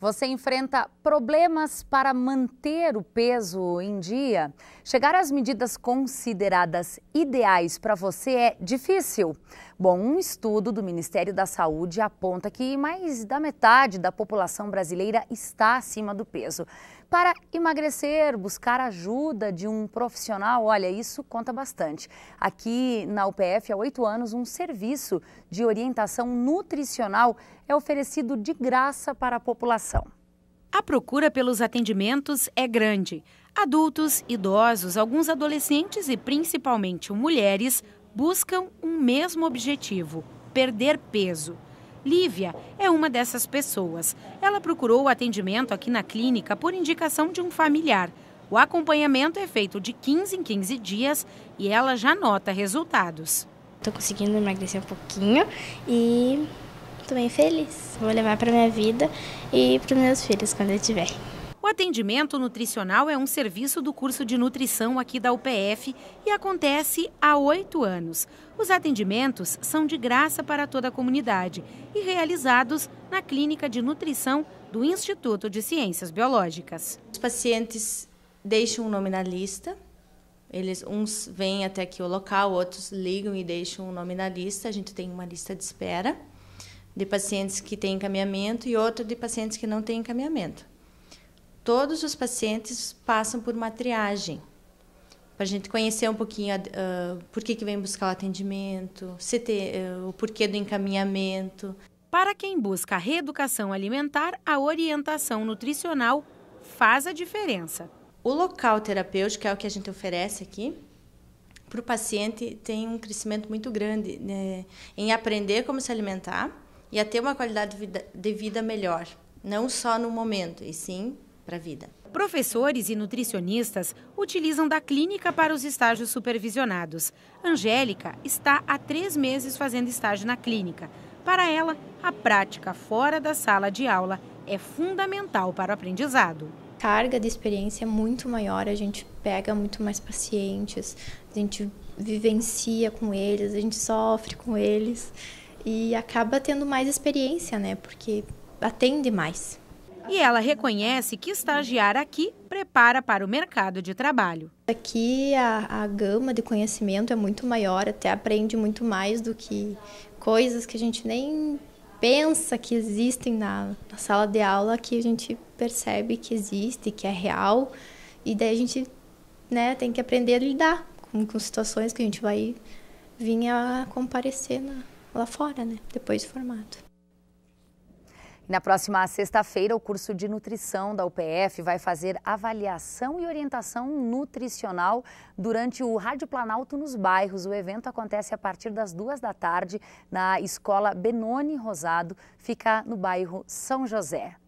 Você enfrenta problemas para manter o peso em dia? Chegar às medidas consideradas ideais para você é difícil? Bom, um estudo do Ministério da Saúde aponta que mais da metade da população brasileira está acima do peso para emagrecer, buscar ajuda de um profissional, olha, isso conta bastante. Aqui na UPF, há oito anos, um serviço de orientação nutricional é oferecido de graça para a população. A procura pelos atendimentos é grande. Adultos, idosos, alguns adolescentes e principalmente mulheres buscam um mesmo objetivo: perder peso. Lívia é uma dessas pessoas. Ela procurou o atendimento aqui na clínica por indicação de um familiar. O acompanhamento é feito de 15 em 15 dias e ela já nota resultados. Estou conseguindo emagrecer um pouquinho e estou bem feliz. Vou levar para minha vida e para meus filhos quando eu tiver. O atendimento nutricional é um serviço do curso de nutrição aqui da UPF e acontece há oito anos. Os atendimentos são de graça para toda a comunidade e realizados na Clínica de Nutrição do Instituto de Ciências Biológicas. Os pacientes deixam um nome na lista. Eles uns vêm até aqui o local, outros ligam e deixam o nome na lista. A gente tem uma lista de espera de pacientes que têm encaminhamento e outra de pacientes que não têm encaminhamento todos os pacientes passam por uma triagem para a gente conhecer um pouquinho uh, por que, que vem buscar o atendimento, se ter, uh, o porquê do encaminhamento. Para quem busca a reeducação alimentar, a orientação nutricional faz a diferença. O local terapêutico é o que a gente oferece aqui. Para o paciente tem um crescimento muito grande né, em aprender como se alimentar e a ter uma qualidade de vida, de vida melhor, não só no momento, e sim para a vida. Professores e nutricionistas utilizam da clínica para os estágios supervisionados. Angélica está há três meses fazendo estágio na clínica. Para ela, a prática fora da sala de aula é fundamental para o aprendizado. Carga de experiência é muito maior, a gente pega muito mais pacientes, a gente vivencia com eles, a gente sofre com eles e acaba tendo mais experiência, né? Porque atende mais. E ela reconhece que estagiar aqui prepara para o mercado de trabalho. Aqui a, a gama de conhecimento é muito maior, até aprende muito mais do que coisas que a gente nem pensa que existem na, na sala de aula, que a gente percebe que existe, que é real, e daí a gente né, tem que aprender a lidar com, com situações que a gente vai vir a comparecer na, lá fora, né, depois de formado. Na próxima sexta-feira, o curso de nutrição da UPF vai fazer avaliação e orientação nutricional durante o Rádio Planalto nos bairros. O evento acontece a partir das duas da tarde na Escola Benoni Rosado, fica no bairro São José.